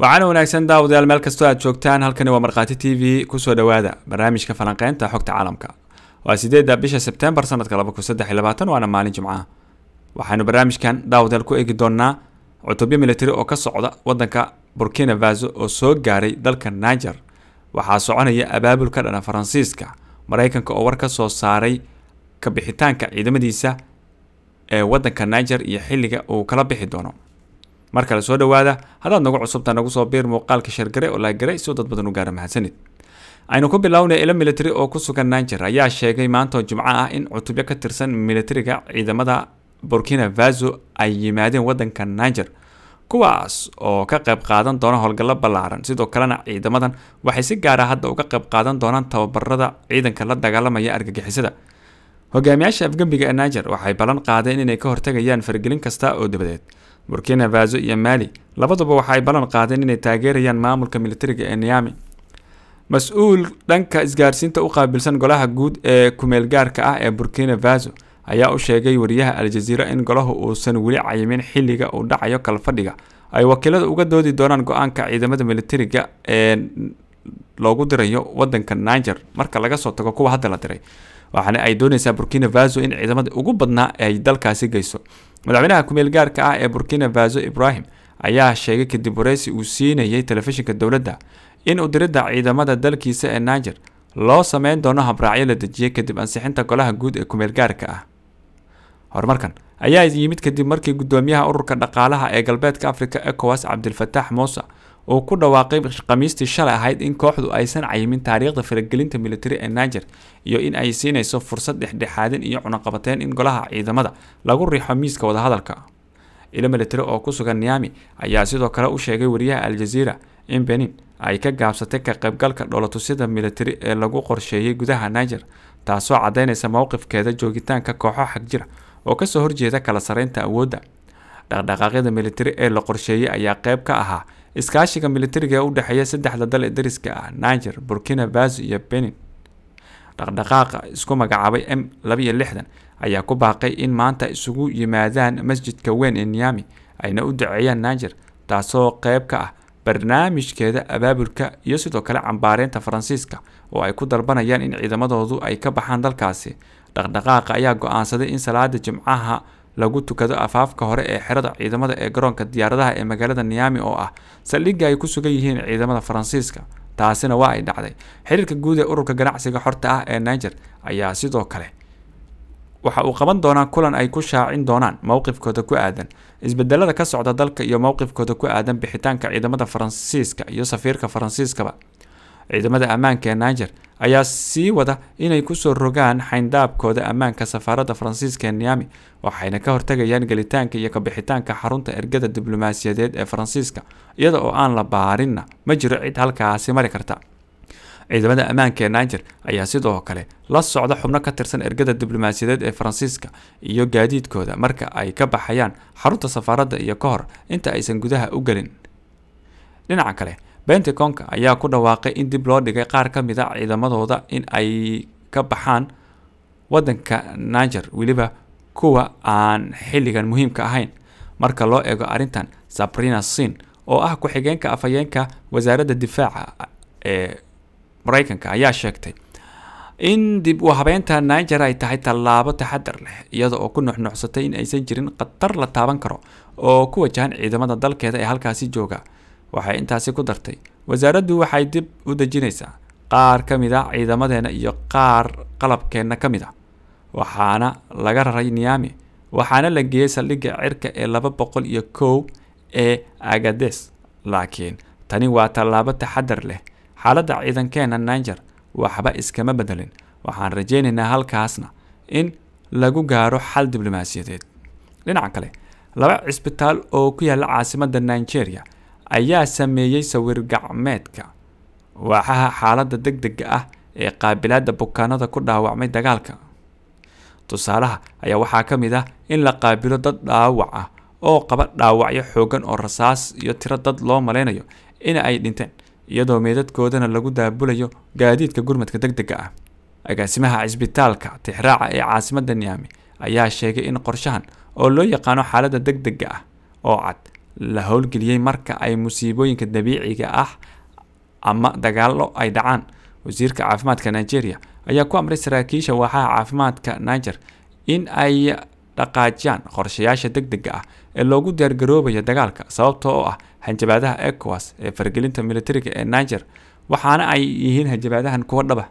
waxaana wanaagsan daawadayaal meel kastoo aad joogtaan halkani waa markhaati t v kusoo dhowaada barnaamijka falanqeynta xogta caalamka waa sideedda bisha sebtembar sanadka laba kun saddex labaatan waana maalin jimcaha waxaanu barnaamijkan daawadayaal ku eegi doonaa cutubyo milatari oo ka socda waddanka burkina faso oo soo gaaray dalka niger waxaa soconaya abaabul ka dhana faransiiska maraykanka oo war ka soo saaray kabixitaanka ciidamadiisa ee waddanka niger iyo xilliga uu kala bixi doono mar kale soo dhowaada haddaad nagu cusubta nagu soo biir muuqaalka shargare oo laagaray soo dad badan u gaara mahadsanid aynu ku bilownay ilo milatari oo ku sugan naanjar ayaa sheegay maantao jimco ah in cutubyo ka tirsan milatariga ciidamada burkina faso ay yimaadeen wadanka niger kuwaas oo ka qayb qaadan doona howlgallo ballaaran sidoo kalena ciidamadan waxay si gaara ah hadda uga qayb qaadan doonaan tababarada ciidanka la dagaalamaya argagixisada hogaamiyaasha afgembiga ee niger waxay ballan qaadeen inay ka hortagayaan fargelin kasta oo dabadeed burkina faso iyo maali labaduba waxa ay ballan qaadeen inay taageerayaan maamulka militariga ee niami mas-uul dhanka isgaarsiinta u qaabilsan golaha guud ee kumeelgaarka ah ee burkina faso ayaa u sheegay wariyaha al-jaziira in golahu uusan weli cayimin xilliga uu dhacayo kalfadhiga ay wakiilada uga doodi doonaan go-aanka ciidamada militariga ee loogu dirayo wadanka niger marka laga soo tago kuwa hadda la diray waxaana ay dooneysaa burkina faso in ciidamada ugu badnaa ay dalkaasi geyso madaxweynaha ku-meelgaarka ah ee burkina faso ibrahim ayaa sheegay kadib wareysi uu siinayay telefishinka dowladda in u diridda ciidamada dalkiisa ee niger loo sameyn doono habraacyo la dejiyay kadib ansixinta golaha guud ee ku-meelgaarka ah horumarkan ayaa yimid kadib markii guddoomiyaha ururka dhaqaalaha ee galbeedka afrika ecowas cabdilfatax muusa oo ku dhawaaqay khamiistii shalay ahayd in kooxdu aysan cayimin taariikhda faragelinta militari ee niger iyo in ay siinayso fursad dhexdhexaadin iyo cunaqabateen in golaha ciidamada lagu riixo miiska wadahadalka ilo militari oo ku sugan niami ayaa sidoo kale u sheegay wariyaha aljaziira in benin ay ka gaabsatay ka qaybgalka dhoolatusyada militari ee lagu qorsheeyey gudaha niger taasoo caddeynaysa mowqifkeeda joogitaanka kooxo xagjira oo kasoo horjeeda kala sareynta awoodda dhaqdhaqaaqyada militari ee la qorsheeyey ayaa qayb ka ahaa iskaashiga militariga ee u dhexeeya saddexda dal ee dariska ah niger burkina faso iyo benin dhaqdhaqaaqa isku magacaabay m laba iyo lixdan ayaa ku baaqay in maanta isugu yimaadaan masjidka weyn ee niami ayna u duceeyaan niger taasoo qeyb ka ah barnaamijkeeda abaabulka iyo sidoo kale cambaareynta faransiiska oo ay ku dalbanayaan in ciidamadoodu ay ka baxaan dalkaasi dhaqdhaqaaqa ayaa go-aansaday in salaada jimcaha lagu tukado afaafka hore ee xerada ciidamada ee garoonka diyaaradaha ee magaalada niami oo ah saldhigga ay ku sugan yihiin ciidamada faransiiska taasina waa ay dhacday xiriirka guud ee ururka ganacsiga xorta ah ee niger ayaa sidoo kale waxa uu qaban doonaa kulan ay ku shaacin doonaan mowqifkooda ku aadan isbedelada ka socda dalka iyo mowqifkooda ku aadan bixitaanka ciidamada faransiiska iyo safiirka faransiiskaba ciidamada ammaanka ee niger ayaa sii wada inay kusoo rogaan xayndaabkooda ammaanka safaaradda faransiiska ee niami waxayna ka hortagayaan gelitaanka iyo kabixitaanka xarunta ergada diblomaasiyadeed ee faransiiska iyada oo aan la baarinna ma jiro cid halkaasi mari karta ciidamada ammaanka ee niger ayaa sidoo kale la socda xubno ka tirsan ergada diblomaasiyadeed ee faransiiska iyo gaadiidkooda marka ay ka baxayaan xarunta safaaradda iyo ka hor inta aysan gudaha u gelin dhinaca kale pentagonka ayaa ku dhawaaqay in dib loo dhigay qaar ka mid a ah ciidamadooda in ay ka baxaan waddanka niger weliba kuwa aan xilligan muhiimka ahayn marka loo eego arrintan sabrina sin oo ah ku-xigeenka afhayeenka wasaaradda difaaca ee maraykanka ayaa sheegtay in dib u habeynta niger ay tahay tallaabo taxadar leh iyada oo ku nuxnuuxsatay in aysan jirin khatar la taaban karo oo ku wajahan ciidamada dalkeeda ee halkaasi jooga waxay intaasi ku dartay wasaaraddu waxay dib u dejinaysaa qaar ka mid a ah ciidamadeenna iyo qaar qalabkeenna ka mid a ah. waxaana laga raray niami waxaana la geeyey saldhigga cirka ee laba boqol iyo kow ee agades laakiin tani waa tallaabo taxadar leh xaaladda ciidankeenna niger waxba iskama bedelin waxaan rajaynaynaa halkaasna in lagu gaaro xal diblomaasiyadeed dhinaca kale laba cisbitaal oo ku yaalla caasimadda nigeria ayaa sameeyey sawir gacmeedka waaxaha xaaladda degdega ah ee qaabilaadda bukaanada ku dhaawacmay dagaalka tusaalaha ayaa waxaa ka mid ah in la qaabilo dad dhaawac ah oo qaba dhaawacyo xooggan oo rasaas iyo tiro dad loo malaynayo in ay dhinteen iyadoo meedadkoodana lagu daabulayo gaadiidka gurmadka degdega ah agaasimaha cisbitaalka tixraaca ee caasimadda niyaami ayaa sheegay in qorshahan oo loo yaqaano xaaladda degdega ah oo cad la howlgeliyey marka ay musiibooyinka dabiiciga ah ama dagaallo ay dhacaan wasiirka caafimaadka nigeria ayaa ku amray saraakiisha waaxaha caafimaadka niger in ay dhaqaajiyaan qorshayaasha deg dega ah ee loogu diyaargaroobaya dagaalka sababta oo ah hanjabaadaha ecowas ee fargelinta militariga ee niger waxaana ay yihiin hanjabaadahan kuwa dhaba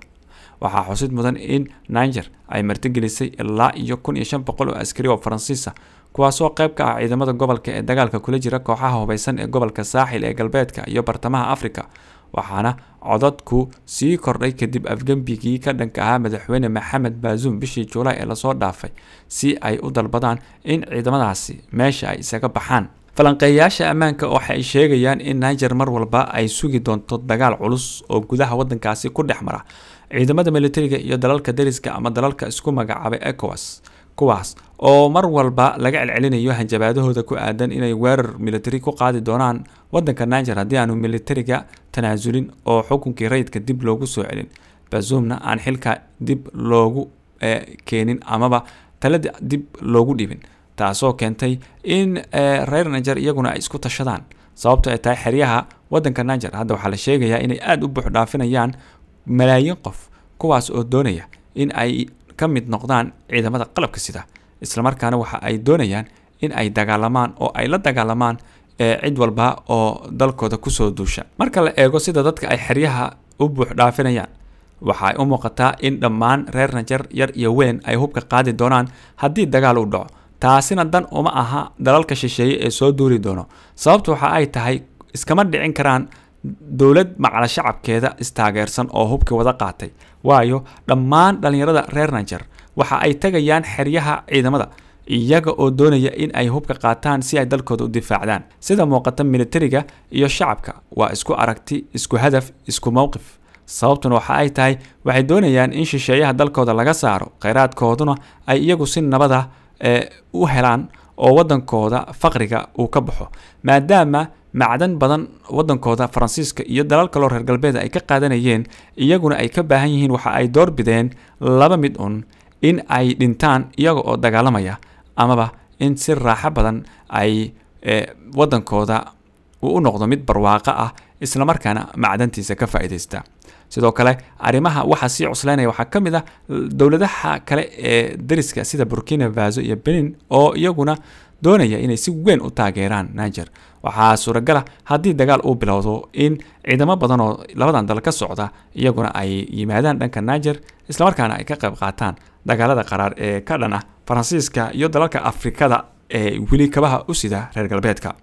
waxaa xusid mudan in niger ay martigelisay ilaa iyo kun iyo shan boqol oo askari oo faransiis ah kuwaasoo qayb ka ah ciidamada gobolka ee dagaalka kula jira kooxaha hubaysan ee gobolka saaxil ee galbeedka iyo bartamaha afrika waxaana codadku sii kordhay kadib afgembigii ka dhanka ahaa madaxweyne maxamed baazuum bishii juulaay ee lasoo dhaafay si ay u dalbadaan in ciidamadaasi meesha ay isaga baxaan falanqeeyayaasha ammaanka waxay sheegayaan in niger mar walba ay sugi doonto dagaal culus oo gudaha waddankaasi ku dhex mara ciidamada militariga iyo dalalka dariska ama dalalka isku magacaabay ecowas kuwaas oo mar walba laga celcelinayo hanjabaadahooda ku aadan inay weerar militari ku qaadi doonaan wadanka niger haddii aanu militariga tanaasulin oo xukunkii rayidka dib loogu soo celin bazumna aan xilka dib loogu eh, keenin amaba talada dib loogu dhibin taasoo keentay in eh, reer niger iyaguna ay isku tashadaan sababto ay ah tahay xeryaha wadanka niger hadda waxaa la sheegayaa inay aada u buux dhaafinayaan malaayiin qof kuwaas oo doonaya in ay ka mid noqdaan ciidamada qalabka sida islamarkaana waxa ay doonayaan in ay dagaalamaan oo ay la dagaalamaan cid walba oo dalkooda kusoo duusha marka la eego sida dadka ay xeryaha u buux dhaafinayaan waxaay u muuqataa in dhammaan reer najar yar iyo weyn ay hubka qaadi doonaan haddii dagaal u dhaco taasina dan uma aha dalalka shisheeye ee soo duuri doono sababtu waxa ay tahay iskama dhicin karaan dowlad macla shacabkeeda istaageersan oo hubka wada qaatay waayo dhammaan dhallinyarada reer niger waxa ay tagayaan xeryaha ciidamada iyaga oo doonaya in ay hubka qaataan si ay dalkooda u difaacdaan sida muuqata militariga iyo shacabka waa isku aragti isku hadaf isku mowqif sababtuna waxa ay tahay waxay doonayaan in shisheeyaha dalkooda laga saaro kheyraadkooduna ay iyagu si nabada ah, eh, u helaan oo wadankooda faqriga uu ka baxo maadaama macdan badan wadankooda faransiiska iyo dalalka kaloo reer galbeeda ay ka qaadanayeen iyaguna ay ka baahan yihiin waxa ay door bideen laba mid un in ay dhintaan iyaga oo dagaalamaya amaba in si raaxo badan ay e, wadankooda uu u noqdo mid barwaaqo ah islamarkaana macdantiisa ka faa'iidaysta sidoo kale arrimaha waxaa sii cuslaynaya waxaa ka mid ah dowladaha kale ee dariska sida burkina faso iyo benin oo iyaguna doonaya inay si weyn u taageeraan niger waxaa suuragala ah haddii dagaal uu bilowdo in ciidamo badan oo labadan dal ka socda iyaguna ay yimaadaan dhanka naajer islamarkaana ay ka qayb qaataan dagaalada qaraar ee ka dhan ah faransiiska iyo dalalka afrikada ee weli kabaha u sida reer galbeedka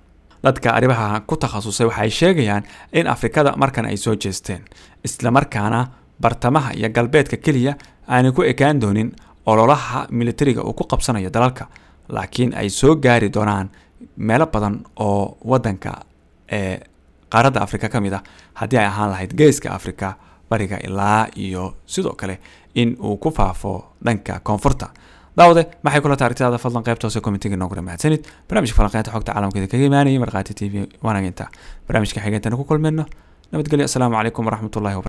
dadka arrimaha ku takhasusay waxay sheegayaan in afrikada markan ay soo jeesteen islamarkaana bartamaha iyo galbeedka keliya aanay ku ekaan doonin ololaha militariga uu ku qabsanayo dalalka laakiin ay soo gaari doonaan meelo badan oo wadanka ee qaaradda afrika ka mid ah haddii ay ahaan lahayd geeska afrika bariga ilaa iyo sidoo kale in uu ku faafo dhanka koonfurta daawade maxay kula taarigtaada fadlan qaybta hoose komitiga noogula mahadsanid barnamijka falanqeynta xogta caalamkeeda kaga imaanaya markhaati t v waanaginta barnaamijka xigeentan ku kulmayno nabadgelyo asalaamu calaykum waraxmatullahi